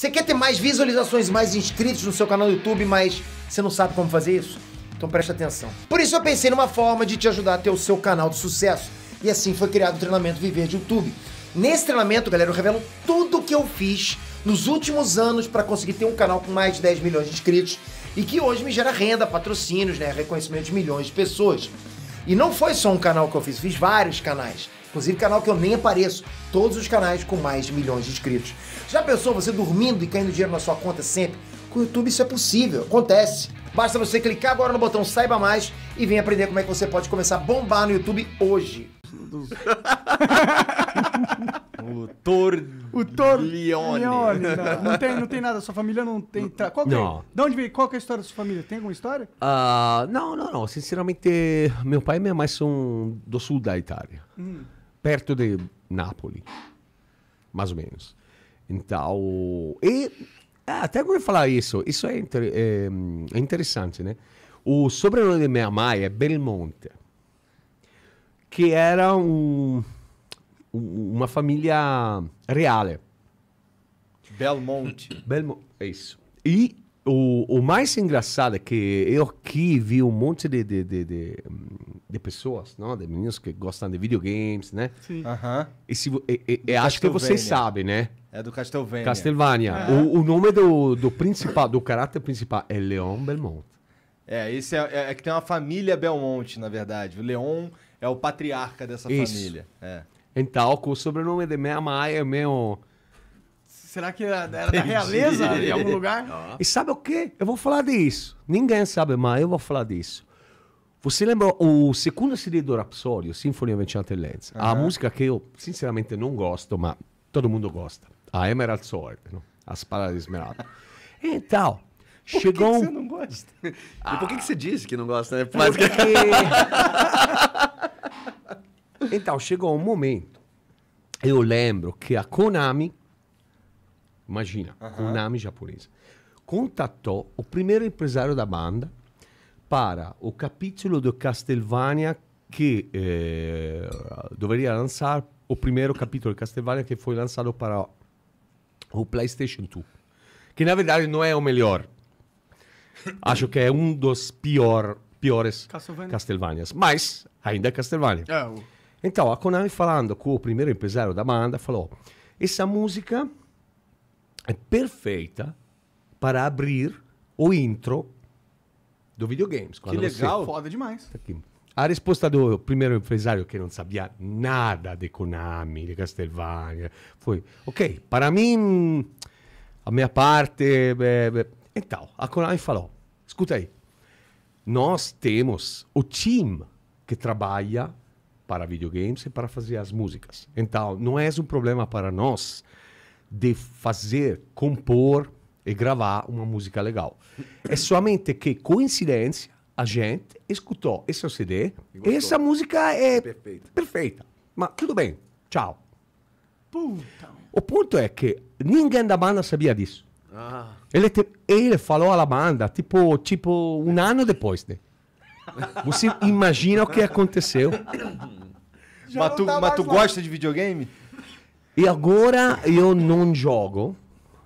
Você quer ter mais visualizações, mais inscritos no seu canal do YouTube, mas você não sabe como fazer isso? Então preste atenção. Por isso eu pensei numa forma de te ajudar a ter o seu canal de sucesso. E assim foi criado o treinamento Viver de YouTube. Nesse treinamento, galera, eu revelo tudo que eu fiz nos últimos anos para conseguir ter um canal com mais de 10 milhões de inscritos e que hoje me gera renda, patrocínios, né, reconhecimento de milhões de pessoas. E não foi só um canal que eu fiz, fiz vários canais. Inclusive canal que eu nem apareço. Todos os canais com mais de milhões de inscritos. Já pensou você dormindo e caindo dinheiro na sua conta sempre? Com o YouTube isso é possível, acontece. Basta você clicar agora no botão Saiba Mais e vem aprender como é que você pode começar a bombar no YouTube hoje. o Tor... O Tor... Leone. Leone não. não. tem, não tem nada, sua família não tem... Tra... Qual é? não. É? De onde veio? Qual é a história da sua família? Tem alguma história? Uh, não, não, não. Sinceramente, meu pai e minha mãe são do sul da Itália. Hum perto de Nápoles, mais ou menos. Então, e ah, até como eu falar isso, isso é, inter, é, é interessante, né? O sobrenome de minha mãe é Belmonte, que era um, uma família real. Belmonte. Belmonte, é isso. E o, o mais engraçado é que eu aqui vi um monte de, de, de, de de pessoas, não? De meninos que gostam de videogames, né? Sim. Uhum. Esse, e, e, acho que vocês sabem, né? É do Castlevania. Castlevania. É. O, o, nome do, do principal, do caráter principal é Leon Belmont. É, esse é, é, é, que tem uma família Belmonte, na verdade. O Leon é o patriarca dessa Isso. família. É. Então, com o sobrenome de minha mãe é meu... Será que era, era da realeza em algum lugar? Ah. E sabe o quê? Eu vou falar disso. Ninguém sabe, mas eu vou falar disso. Você lembra o segundo CD do Rapsodio, Sinfonia Vincente Lenz? Uhum. A música que eu sinceramente não gosto, mas todo mundo gosta. A Emerald Sword, no? a Espada de Esmeralda. Então, por chegou... Por que, você não gosta? Ah. E por que, que você disse que não gosta? Né? Mas... Porque... então, chegou um momento, eu lembro que a Konami, imagina, uhum. Konami japonesa, contatou o primeiro empresário da banda, para o capítulo do Castlevania que eh, deveria lançar o primeiro capítulo de Castlevania que foi lançado para o PlayStation 2. Que na verdade não é o melhor. Acho que é um dos pior, piores Castlevania. Castlevanias. Mas ainda é Castlevania. É, Então, a Konami falando com o primeiro empresário da banda, falou: essa música é perfeita para abrir o intro do videogames. Que legal. Foda demais. Tá aqui. A resposta do primeiro empresário que não sabia nada de Konami, de Castlevania, foi: Ok, para mim, a minha parte. É... é então, a Konami falou: Escuta aí, nós temos o time que trabalha para videogames e para fazer as músicas. Então, não é um problema para nós de fazer, compor e gravar uma música legal. É somente que, coincidência, a gente escutou esse CD e essa música é perfeita. perfeita. Mas tudo bem, tchau. Puta. O ponto é que ninguém da banda sabia disso. Ah. Ele, te, ele falou à banda tipo, tipo um ano depois. Né? Você imagina o que aconteceu. Já mas tu, mas tu gosta de videogame? E agora eu não jogo.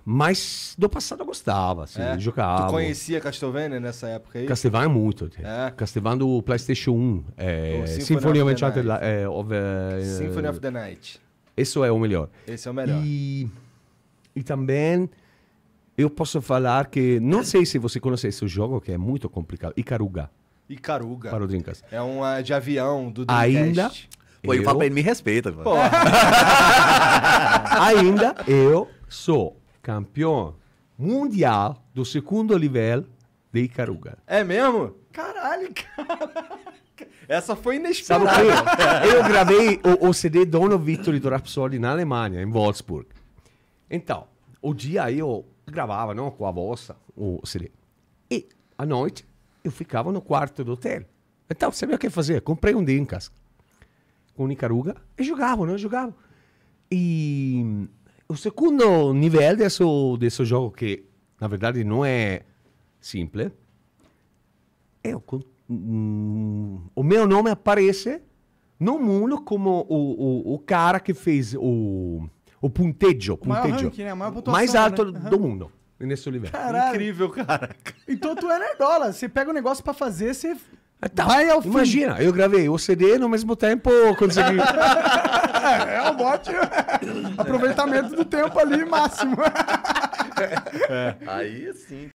Mas do passado eu gostava, assim, é. jogava. Tu conhecia Castlevania nessa época aí? Castlevania é muito. É. Castlevania do PlayStation 1. É, Symphony, Symphony of, the Night. É, of, é, Symphony of the Night. Isso é o melhor. Esse é o melhor. E, e também eu posso falar que, não sei se você conhece esse jogo, que é muito complicado, Icaruga. Icaruga. Para o Dreamcast. É um é, de avião do Dreamcast. Ainda... Pô, eu... e o papai me respeita. Ainda eu sou campeão mundial do segundo nível de Icaruga. É mesmo? Caralho, cara. Essa foi inesperada. Sabe eu gravei o, o CD Dono Vittori do rapsoli na Alemanha, em Wolfsburg. Então, o dia eu gravava não, com a vossa o CD. E à noite eu ficava no quarto do hotel. Então, sabia o que fazer? Comprei um Dinkas com Nicaruga e jogava, não jogava. E o segundo nível desse, desse jogo, que na verdade não é simples, é o, o meu nome aparece no mundo como o, o, o cara que fez o, o puntejo, puntejo ranking, né? mais alto né? do mundo nesse nível Caralho. Incrível, cara. Então tu é nerdola. Você pega um negócio para fazer, você é Vai ao imagina, fim. eu gravei o CD no mesmo tempo consegui. É, é um bote. Aproveitamento do tempo ali máximo. É. Aí sim.